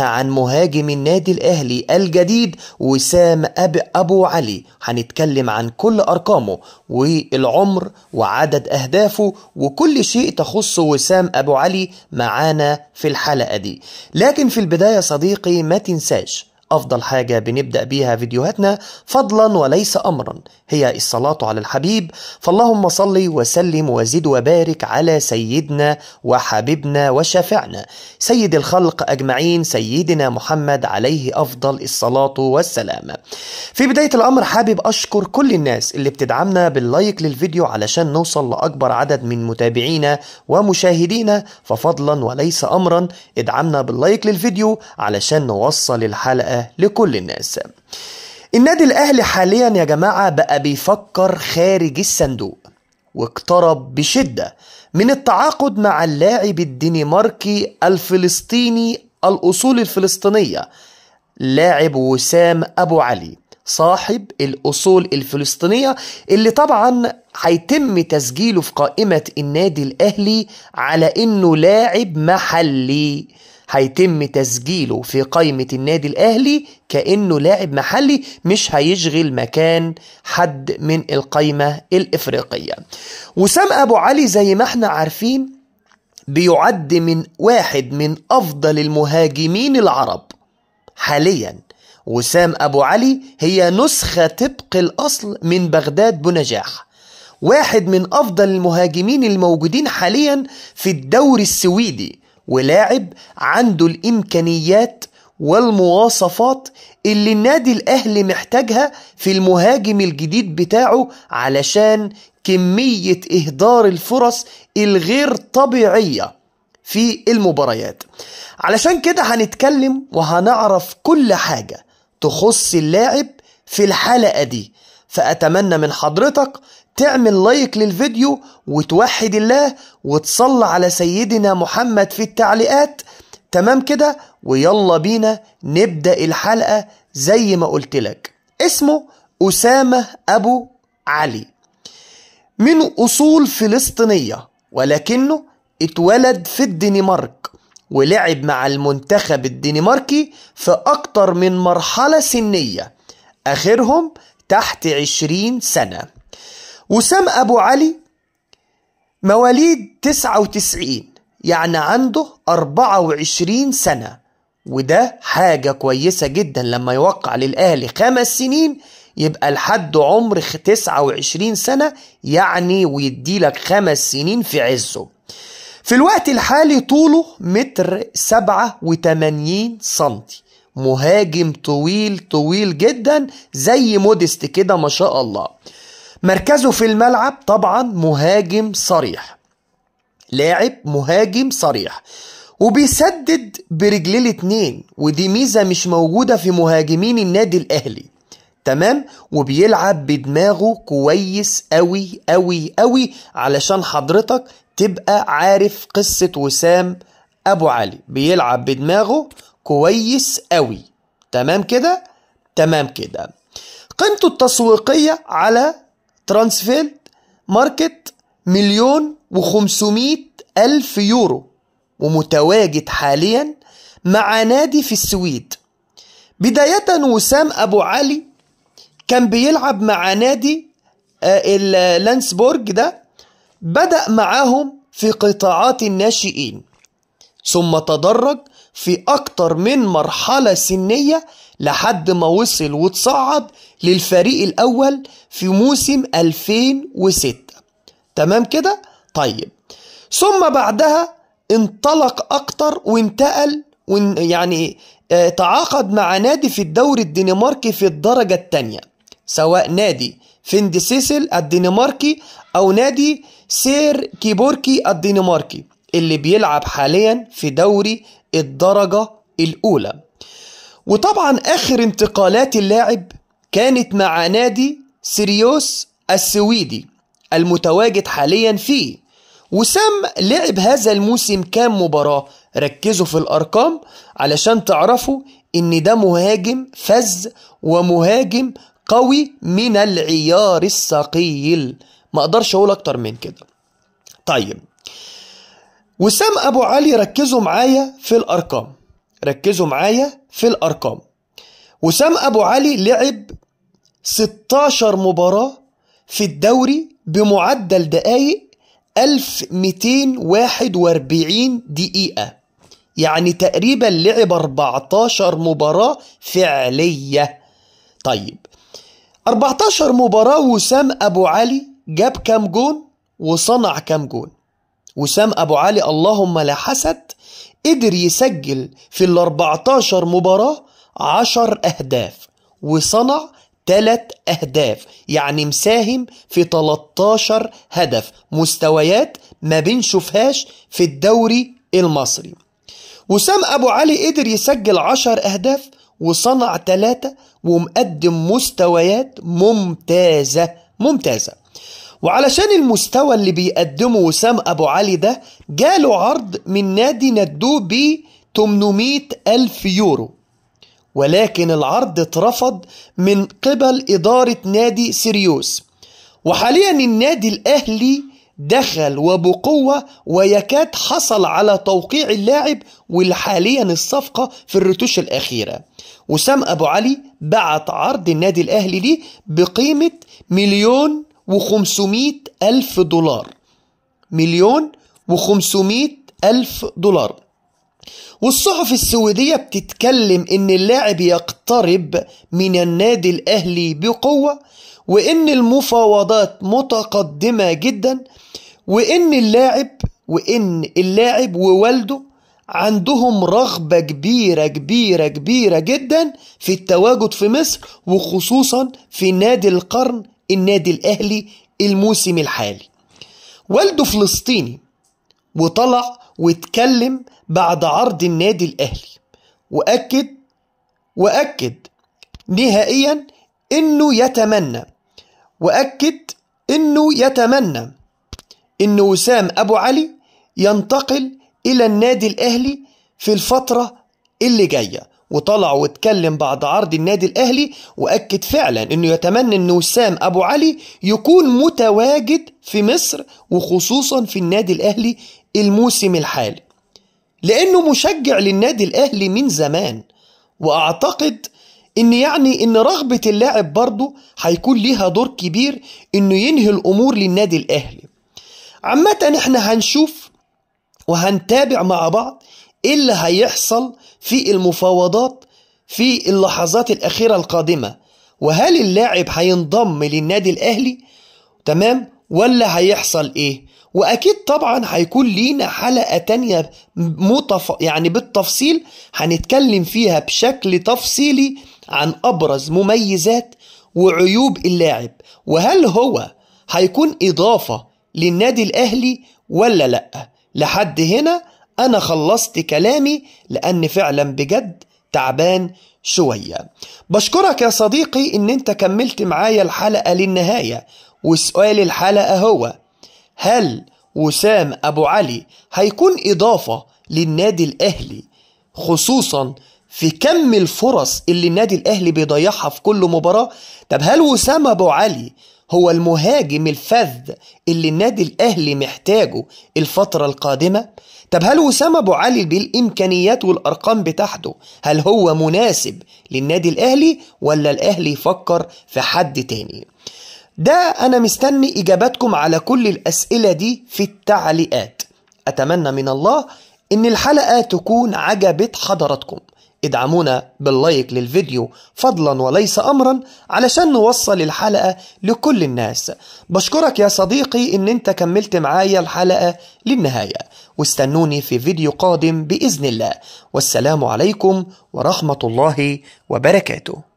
عن مهاجم النادي الاهلي الجديد وسام أب ابو علي هنتكلم عن كل ارقامه والعمر وعدد اهدافه وكل شيء تخص وسام ابو علي معانا في الحلقه دي لكن في البدايه صديقي ما تنساش أفضل حاجة بنبدأ بيها فيديوهاتنا فضلا وليس أمرا هي الصلاة على الحبيب فاللهم صل وسلم وزد وبارك على سيدنا وحبيبنا وشافعنا سيد الخلق أجمعين سيدنا محمد عليه أفضل الصلاة والسلام في بداية الأمر حابب أشكر كل الناس اللي بتدعمنا باللايك للفيديو علشان نوصل لأكبر عدد من متابعينا ومشاهدينا ففضلا وليس أمرا ادعمنا باللايك للفيديو علشان نوصل الحلقة لكل الناس النادي الأهلي حاليا يا جماعة بقى بيفكر خارج الصندوق واقترب بشدة من التعاقد مع اللاعب الدنماركي الفلسطيني الأصول الفلسطينية لاعب وسام أبو علي صاحب الأصول الفلسطينية اللي طبعا هيتم تسجيله في قائمة النادي الأهلي على إنه لاعب محلي هيتم تسجيله في قائمة النادي الأهلي كأنه لاعب محلي مش هيشغل مكان حد من القائمة الإفريقية وسام أبو علي زي ما احنا عارفين بيعد من واحد من أفضل المهاجمين العرب حاليا وسام أبو علي هي نسخة طبق الأصل من بغداد بنجاح واحد من أفضل المهاجمين الموجودين حاليا في الدوري السويدي ولاعب عنده الإمكانيات والمواصفات اللي النادي الأهلي محتاجها في المهاجم الجديد بتاعه علشان كمية إهدار الفرص الغير طبيعية في المباريات علشان كده هنتكلم وهنعرف كل حاجة تخص اللاعب في الحلقة دي فأتمنى من حضرتك تعمل لايك للفيديو وتوحد الله وتصلى على سيدنا محمد في التعليقات تمام كده ويلا بينا نبدأ الحلقة زي ما قلت لك اسمه أسامة أبو علي من أصول فلسطينية ولكنه اتولد في الدنمارك ولعب مع المنتخب الدنماركي في أكتر من مرحلة سنية آخرهم تحت عشرين سنة وسام أبو علي مواليد تسعة وتسعين يعني عنده أربعة وعشرين سنة وده حاجة كويسة جدا لما يوقع للأهلي خمس سنين يبقى لحد عمر تسعة وعشرين سنة يعني ويديلك خمس سنين في عزه في الوقت الحالي طوله متر سبعة وتمانين سنتي مهاجم طويل طويل جدا زي موديست كده ما شاء الله مركزه في الملعب طبعا مهاجم صريح لاعب مهاجم صريح وبيسدد برجليه الاتنين ودي ميزة مش موجودة في مهاجمين النادي الأهلي تمام وبيلعب بدماغه كويس قوي قوي قوي علشان حضرتك تبقى عارف قصة وسام أبو علي بيلعب بدماغه كويس قوي تمام كده تمام كده قيمته التسويقية على ترانسفيلد ماركت مليون وخمسمائة ألف يورو ومتواجد حاليا مع نادي في السويد بداية وسام أبو علي كان بيلعب مع نادي آه، لانسبورج ده بدأ معاهم في قطاعات الناشئين ثم تدرج في أكتر من مرحلة سنية لحد ما وصل وتصعد للفريق الأول في موسم 2006 تمام كده؟ طيب ثم بعدها انطلق أكتر وانتقل يعني آه، تعاقد مع نادي في الدوري الدنماركي في الدرجة الثانية سواء نادي فيند سيسل الدنماركي أو نادي سير كيبوركي الدنماركي اللي بيلعب حاليا في دوري الدرجة الأولى وطبعا آخر انتقالات اللاعب كانت مع نادي سيريوس السويدي المتواجد حاليا فيه وسام لعب هذا الموسم كام مباراة ركزوا في الأرقام علشان تعرفوا إن ده مهاجم فز ومهاجم قوي من العيار الثقيل ما اقدرش اقول اكتر من كده طيب وسام ابو علي ركزوا معايا في الارقام ركزوا معايا في الارقام وسام ابو علي لعب 16 مباراه في الدوري بمعدل دقايق 1241 دقيقه يعني تقريبا لعب 14 مباراه فعليه طيب 14 مباراة وسام أبو علي جاب كام جون وصنع كام جون وسام أبو علي اللهم لا حسد قدر يسجل في ال 14 مباراة 10 أهداف وصنع 3 أهداف يعني مساهم في 13 هدف مستويات ما بنشوفهاش في الدوري المصري وسام أبو علي قدر يسجل 10 أهداف وصنع 3 ومقدم مستويات ممتازة ممتازة وعلشان المستوى اللي بيقدمه وسام أبو علي ده جاله عرض من نادي ندوه ب 800 ألف يورو ولكن العرض اترفض من قبل إدارة نادي سيريوس وحاليا النادي الأهلي دخل وبقوة ويكاد حصل على توقيع اللاعب والحاليا الصفقة في الرتوش الأخيرة وسام أبو علي بعت عرض النادي الأهلي ليه بقيمة مليون و500 ألف دولار مليون و500 ألف دولار والصحف السويدية بتتكلم إن اللاعب يقترب من النادي الأهلي بقوة وإن المفاوضات متقدمة جدا وإن اللاعب وإن اللاعب ووالده عندهم رغبة كبيرة كبيرة كبيرة جدا في التواجد في مصر وخصوصا في نادي القرن النادي الأهلي الموسم الحالي والده فلسطيني وطلع واتكلم بعد عرض النادي الأهلي وأكد وأكد نهائيا إنه يتمنى وأكد إنه يتمنى إن وسام أبو علي ينتقل إلى النادي الأهلي في الفترة اللي جايه وطلع واتكلم بعد عرض النادي الاهلي واكد فعلا انه يتمنى ان وسام ابو علي يكون متواجد في مصر وخصوصا في النادي الاهلي الموسم الحالي لانه مشجع للنادي الاهلي من زمان واعتقد ان يعني ان رغبه اللاعب برضه هيكون ليها دور كبير انه ينهي الامور للنادي الاهلي عامه احنا هنشوف وهنتابع مع بعض ايه اللي هيحصل في المفاوضات في اللحظات الأخيرة القادمة وهل اللاعب هينضم للنادي الأهلي تمام ولا هيحصل ايه واكيد طبعا هيكون لينا حلقة تانية متف... يعني بالتفصيل هنتكلم فيها بشكل تفصيلي عن ابرز مميزات وعيوب اللاعب وهل هو هيكون اضافة للنادي الاهلي ولا لأ لحد هنا أنا خلصت كلامي لأن فعلا بجد تعبان شوية بشكرك يا صديقي إن أنت كملت معايا الحلقة للنهاية وسؤال الحلقة هو هل وسام أبو علي هيكون إضافة للنادي الأهلي خصوصا في كم الفرص اللي النادي الأهلي بيضيعها في كل مباراة طب هل وسام أبو علي هو المهاجم الفذ اللي النادي الاهلي محتاجه الفتره القادمه طب هل وسام ابو علي بالامكانيات والارقام بتاعته هل هو مناسب للنادي الاهلي ولا الاهلي يفكر في حد تاني ده انا مستني اجاباتكم على كل الاسئله دي في التعليقات اتمنى من الله ان الحلقه تكون عجبت حضراتكم ادعمونا باللايك للفيديو فضلا وليس أمرا علشان نوصل الحلقة لكل الناس بشكرك يا صديقي ان انت كملت معايا الحلقة للنهاية واستنوني في فيديو قادم بإذن الله والسلام عليكم ورحمة الله وبركاته